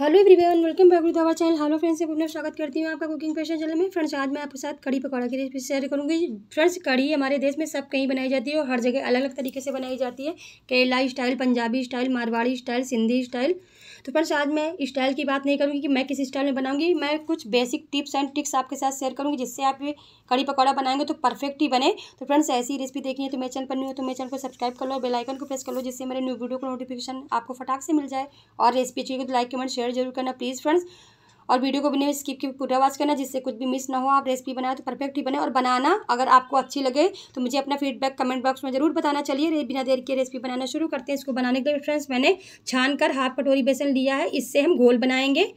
hello everyone welcome back to दवा channel hello friends अपना स्वागत करती हूँ आपका कुकिंग फैशन चैनल में फ्रेंड्स आज मैं आपके साथ कड़ी पकौड़ा की रेसिपी शेयर करूँगी फ्रेंड्स कड़ी हमारे देश में सब कहीं बनाई जाती है और हर जगह अलग अलग तरीके से बनाई जाती है Kerala style Punjabi style Marwari style Sindhi style तो फ्रेंड्स आज मैं स्टाइल की बात नहीं करूँगी कि मैं किस स्टाइल में बनाऊँगी मैं कुछ बेसिक टिप्स एंड ट्रिक्स आपके साथ शेयर करूँगी जिससे आप कड़ी पकौड़ा बनाएंगे तो परफेक्ट ही बने तो फ्रेंड्स ऐसी रेसिपी देखनी है तो मेरे चैनल पर न्यू हो तो मेरे चैनल को सब्सक्राइब कर लो बेलाइकन को प्रेस कर लो जिससे मेरे न्यू वीडियो को नोटिफिकेशन आपको फटाक से मिल जाए और रेसिपी चाहिए तो लाइक कमेंट शेयर जरूर करना प्लीज़ फ्रेंड्स और वीडियो को भी नहीं स्किप की पूरा वॉच करना जिससे कुछ भी मिस ना हो आप रेसिपी बनाए तो परफेक्ट ही बने और बनाना अगर आपको अच्छी लगे तो मुझे अपना फीडबैक कमेंट बॉक्स में जरूर बताना चलिए बिना देर के रेसिपी बनाना शुरू करते हैं इसको बनाने के लिए फ्रेंड्स मैंने छान कर हाफ कटोरी बेसन लिया है इससे हम घोल बनाएंगे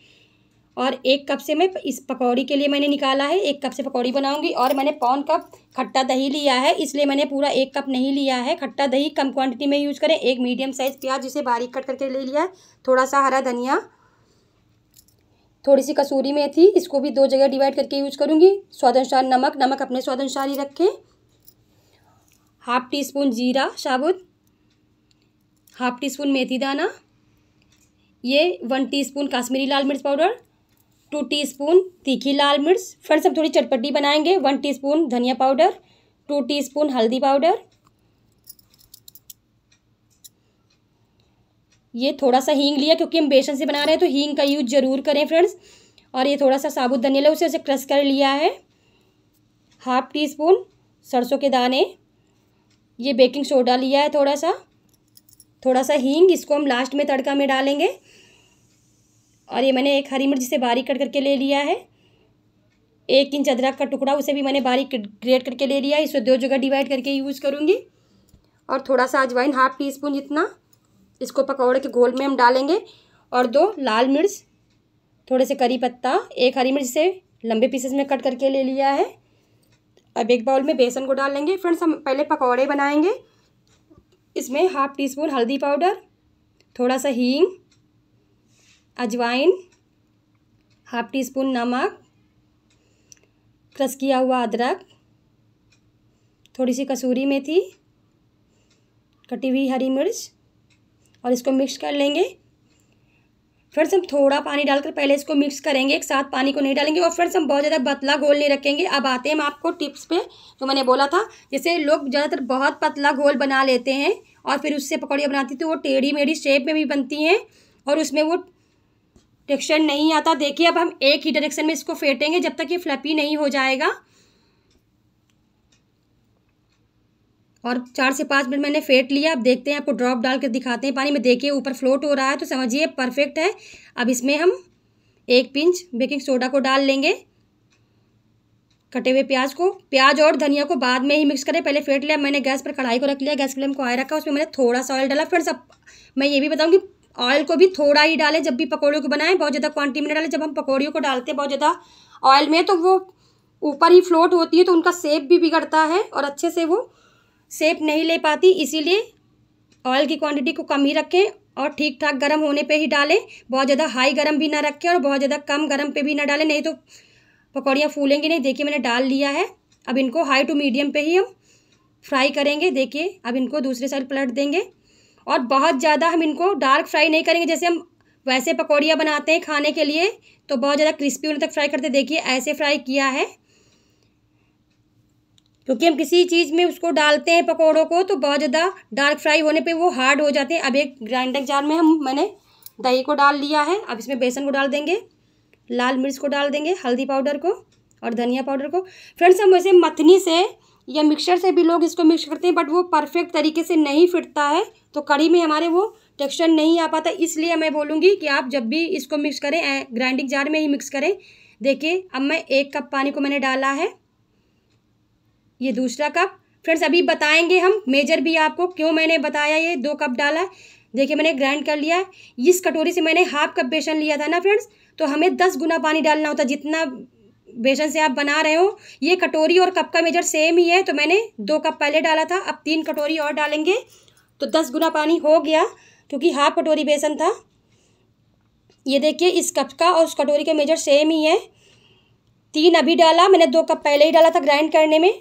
और एक कप से मैं इस पकौड़ी के लिए मैंने निकाला है एक कप से पकौड़ी बनाऊंगी और मैंने पौन कप खट्टा दही लिया है इसलिए मैंने पूरा एक कप नहीं लिया है खट्टा दही कम क्वांटिटी में यूज़ करें एक मीडियम साइज़ प्याज जिसे बारीक कट करके ले लिया है थोड़ा सा हरा धनिया थोड़ी सी कसूरी मेथी इसको भी दो जगह डिवाइड करके यूज करूँगी स्वाद अनुसार नमक नमक अपने स्वाद अनुसार ही रखें हाफ टी स्पून जीरा साबुत हाफ टी स्पून मेथी दाना ये वन टी स्पून काश्मीरी लाल मिर्च पाउडर टू टी स्पून तीखी लाल मिर्च फ्रेंड्स हम थोड़ी चटपटी बनाएंगे वन टी स्पून धनिया पाउडर टू टी स्पून हल्दी पाउडर ये थोड़ा सा हींग लिया क्योंकि हम बेसन से बना रहे हैं तो हींग का यूज ज़रूर करें फ्रेंड्स और ये थोड़ा सा साबुत धनिया उसे उसे क्रश कर लिया है हाफ टी स्पून सरसों के दाने ये बेकिंग सोडा लिया है थोड़ा सा थोड़ा सा हींग इसको हम लास्ट में तड़का में डालेंगे और ये मैंने एक हरी मिर्च जिसे बारीक कट करके ले लिया है एक इंच अदरक का टुकड़ा उसे भी मैंने बारीक ग्रेट करके ले लिया है इसे दो जगह डिवाइड करके यूज़ करूँगी और थोड़ा सा अजवाइन हाफ टी स्पून जितना इसको पकौड़े के घोल में हम डालेंगे और दो लाल मिर्च थोड़े से करी पत्ता एक हरी मिर्च से लंबे पीसेस में कट करके ले लिया है अब एक बाउल में बेसन को डाल लेंगे फ्रेंड्स हम पहले पकौड़े बनाएंगे इसमें हाफ टी स्पून हल्दी पाउडर थोड़ा सा हींग अजवाइन हाफ टी स्पून नमक क्रस किया हुआ अदरक थोड़ी सी कसूरी मेथी कटी हुई हरी मिर्च और इसको मिक्स कर लेंगे फिर से हम थोड़ा पानी डालकर पहले इसको मिक्स करेंगे एक साथ पानी को नहीं डालेंगे और फिर से हम बहुत ज़्यादा पतला घोल नहीं रखेंगे अब आते हैं हम आपको टिप्स पे जो मैंने बोला था जैसे लोग ज़्यादातर बहुत पतला घोल बना लेते हैं और फिर उससे पकौड़ियाँ बनाती तो वो टेढ़ी मेढ़ी शेप में भी बनती हैं और उसमें वो टेक्स्चर नहीं आता देखिए अब हम एक ही डायरेक्शन में इसको फेंटेंगे जब तक ये फ्लपी नहीं हो जाएगा और चार से पाँच मिनट मैंने फेंट लिया अब देखते हैं आपको ड्रॉप डाल कर दिखाते हैं पानी में देखिए ऊपर फ्लोट हो रहा है तो समझिए परफेक्ट है अब इसमें हम एक पिंच बेकिंग सोडा को डाल लेंगे कटे हुए प्याज को प्याज और धनिया को बाद में ही मिक्स करें पहले फेंट लिया मैंने गैस पर कढ़ाई को रख लिया गैस फ्लेम को आए रखा उसमें मैंने थोड़ा सा ऑयल डाला फ्रेंड्स अब मैं ये भी बताऊँगी ऑयल को भी थोड़ा ही डालें जब भी पकौड़ियों को बनाएं बहुत ज़्यादा क्वांटिटी में डालें जब हम पकौड़ियों को डालते हैं बहुत ज़्यादा ऑयल में तो वो ऊपर ही फ्लोट होती है तो उनका सेप भी बिगड़ता है और अच्छे से वो सेप नहीं ले पाती इसीलिए ऑयल की क्वांटिटी को कम ही रखें और ठीक ठाक गर्म होने पे ही डालें बहुत ज़्यादा हाई गर्म भी ना रखें और बहुत ज़्यादा कम गर्म पे भी ना डालें नहीं तो पकौड़ियाँ फूलेंगी नहीं देखिए मैंने डाल लिया है अब इनको हाई टू मीडियम पे ही हम फ्राई करेंगे देखिए अब इनको दूसरे साइड पलट देंगे और बहुत ज़्यादा हम इनको डार्क फ्राई नहीं करेंगे जैसे हम वैसे पकौड़ियाँ बनाते हैं खाने के लिए तो बहुत ज़्यादा क्रिस्पी होने तक फ्राई करते देखिए ऐसे फ्राई किया है क्योंकि हम किसी चीज़ में उसको डालते हैं पकौड़ों को तो बहुत ज़्यादा डार्क फ्राई होने पे वो हार्ड हो जाते हैं अब एक ग्राइंडर जार में हम मैंने दही को डाल लिया है अब इसमें बेसन को डाल देंगे लाल मिर्च को डाल देंगे हल्दी पाउडर को और धनिया पाउडर को फ्रेंड्स हम वैसे मथनी से या मिक्सर से भी लोग इसको मिक्स करते हैं बट वो परफेक्ट तरीके से नहीं फिटता है तो कड़ी में हमारे वो टेक्सचर नहीं आ पाता इसलिए मैं बोलूँगी कि आप जब भी इसको मिक्स करें ग्राइंडिंग जार में ही मिक्स करें देखिए अब मैं एक कप पानी को मैंने डाला है ये दूसरा कप फ्रेंड्स अभी बताएंगे हम मेजर भी आपको क्यों मैंने बताया ये दो कप डाला देखिए मैंने ग्राइंड कर लिया इस कटोरी से मैंने हाफ कप बेसन लिया था ना फ्रेंड्स तो हमें दस गुना पानी डालना होता जितना बेसन से आप बना रहे हो ये कटोरी और कप का मेजर सेम ही है तो मैंने दो कप पहले डाला था अब तीन कटोरी और डालेंगे तो दस गुना पानी हो गया क्योंकि हाफ कटोरी बेसन था ये देखिए इस कप का और उस कटोरी का मेजर सेम ही है तीन अभी डाला मैंने दो कप पहले ही डाला था ग्राइंड करने में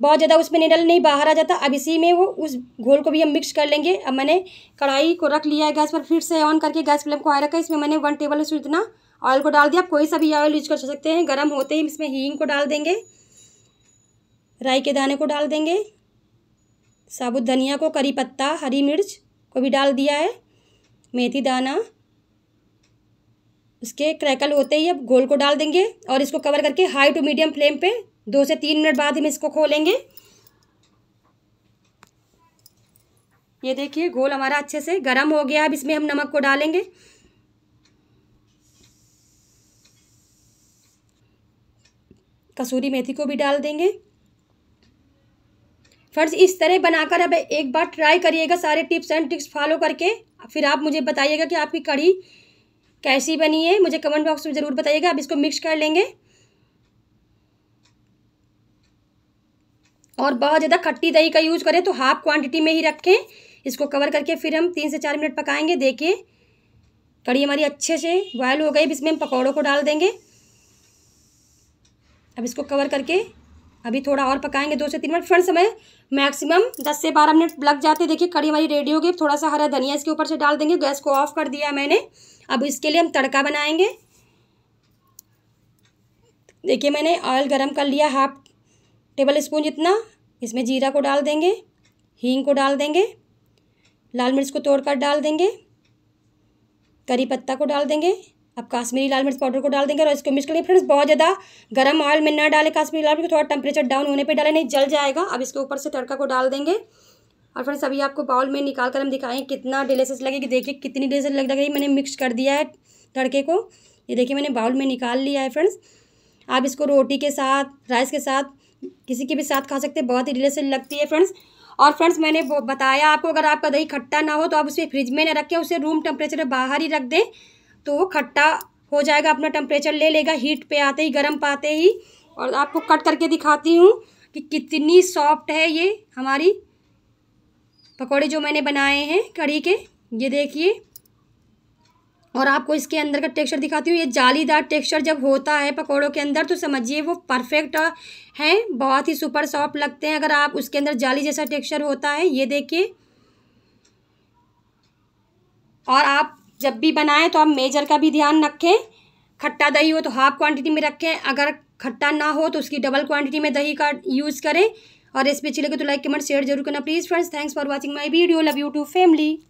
बहुत ज़्यादा उसमें निडल नहीं बाहर आ जाता अब इसी में वो उस घोल को भी हम मिक्स कर लेंगे अब मैंने कढ़ाई को रख लिया है गैस पर फिर से ऑन करके गैस फ्लेम को हाई रखा है इसमें मैंने वन टेबल स्पून इतना ऑयल को डाल दिया आप कोई सा भी ऑयल यूज कर सकते हैं गर्म होते ही इसमें हींग को डाल देंगे राई के दाने को डाल देंगे साबुत धनिया को करी पत्ता हरी मिर्च को भी डाल दिया है मेथी दाना उसके क्रैकल होते ही अब घोल को डाल देंगे और इसको कवर करके हाई टू मीडियम फ्लेम पे दो से तीन मिनट बाद हम इसको खोलेंगे ये देखिए घोल हमारा अच्छे से गर्म हो गया अब इसमें हम नमक को डालेंगे कसूरी मेथी को भी डाल देंगे फ्रेंड्स इस तरह बनाकर अब एक बार ट्राई करिएगा सारे टिप्स एंड ट्रिक्स फॉलो करके फिर आप मुझे बताइएगा कि आपकी कढ़ी कैसी बनी है मुझे कमेंट बॉक्स में ज़रूर बताइएगा आप इसको मिक्स कर लेंगे और बहुत ज़्यादा खट्टी दही का यूज़ करें तो हाफ क्वांटिटी में ही रखें इसको कवर करके फिर हम तीन से चार मिनट पकाएंगे देखिए कड़ी हमारी अच्छे से बॉयल हो गई इसमें हम पकौड़ों को डाल देंगे अब इसको कवर करके अभी थोड़ा और पकाएंगे दो से तीन मिनट फ्रेंड्स समय मैक्सिमम दस से बारह मिनट लग जाते देखिए कड़ी हमारी रेडी हो गई थोड़ा सा हरा धनिया इसके ऊपर से डाल देंगे गैस को ऑफ कर दिया मैंने अब इसके लिए हम तड़का बनाएंगे देखिए मैंने ऑयल गरम कर लिया हाफ टेबल स्पून जितना इसमें जीरा को डाल देंगे हींग को डाल देंगे लाल मिर्च को तोड़कर डाल देंगे करी पत्ता को डाल देंगे अब काश्मीरी लाल मिर्च पाउडर को डाल देंगे और इसको मिक्स करेंगे फ्रेंड्स बहुत ज़्यादा गर्म ऑयल में ना डालें काश्मीरी लाल मिर्च को थोड़ा टेम्परेचर डाउन होने पे डालें नहीं जल जाएगा अब इसके ऊपर से तड़का को डाल देंगे और फ्रेंड्स अभी आपको बाउल में निकाल कर हम दिखाएँ कितना डिलेसियस लगेगी देखिए कितनी डिलेसियस लग रही मैंने मिक्स कर दिया है तड़के को ये देखिए मैंने बाउल में निकाल लिया है फ्रेंड्स आप इसको रोटी के साथ राइस के साथ किसी के भी साथ खा सकते हैं बहुत ही डिलीशियस लगती है फ्रेंड्स और फ्रेंड्स मैंने बताया आपको अगर आपका दही खट्टा ना हो तो आप उसे फ्रिज में ना रखें उसे रूम टेम्परेचर बाहर ही रख दें तो वो खट्टा हो जाएगा अपना टेम्परेचर ले लेगा हीट पे आते ही गर्म पाते ही और आपको कट करके दिखाती हूँ कि कितनी सॉफ्ट है ये हमारी पकौड़े जो मैंने बनाए हैं कढ़ी के ये देखिए और आपको इसके अंदर का टेक्सचर दिखाती हूँ ये जालीदार टेक्सचर जब होता है पकौड़ों के अंदर तो समझिए वो परफेक्ट है बहुत ही सुपर सॉफ्ट लगते हैं अगर आप उसके अंदर जाली जैसा टेक्सचर होता है ये देखिए और आप जब भी बनाएं तो आप मेजर का भी ध्यान रखें खट्टा दही हो तो हाफ क्वांटिटी में रखें अगर खट्टा ना हो तो उसकी डबल क्वांटिटी में दही का यूज़ करें और रेसिपी अच्छी लगे तो लाइक कमेंट शेयर जरूर करना please friends thanks for watching my video love you too family